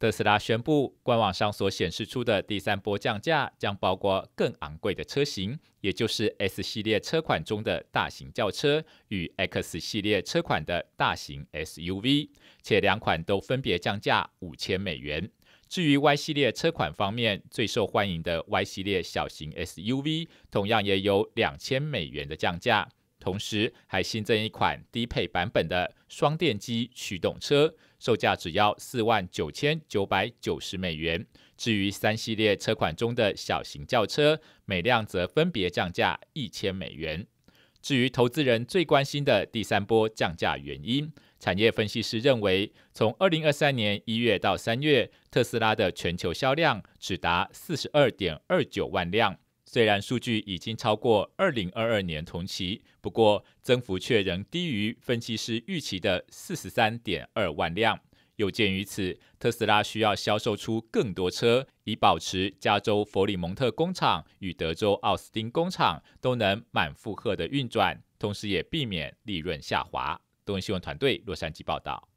特斯拉宣布，官网上所显示出的第三波降价将包括更昂贵的车型，也就是 S 系列车款中的大型轿车与 X 系列车款的大型 SUV，且两款都分别降价五千美元。至于 Y 系列车款方面，最受欢迎的 Y 系列小型 SUV 同样也有两千美元的降价。同时，还新增一款低配版本的双电机驱动车，售价只要四万九千九百九十美元。至于三系列车款中的小型轿车，每辆则分别降价一千美元。至于投资人最关心的第三波降价原因，产业分析师认为，从二零二三年一月到三月，特斯拉的全球销量只达四十二点二九万辆。虽然数据已经超过二零二二年同期，不过增幅却仍低于分析师预期的四十三点二万辆。有鉴于此，特斯拉需要销售出更多车，以保持加州佛里蒙特工厂与德州奥斯汀工厂都能满负荷的运转，同时也避免利润下滑。东森新闻团队洛杉矶报道。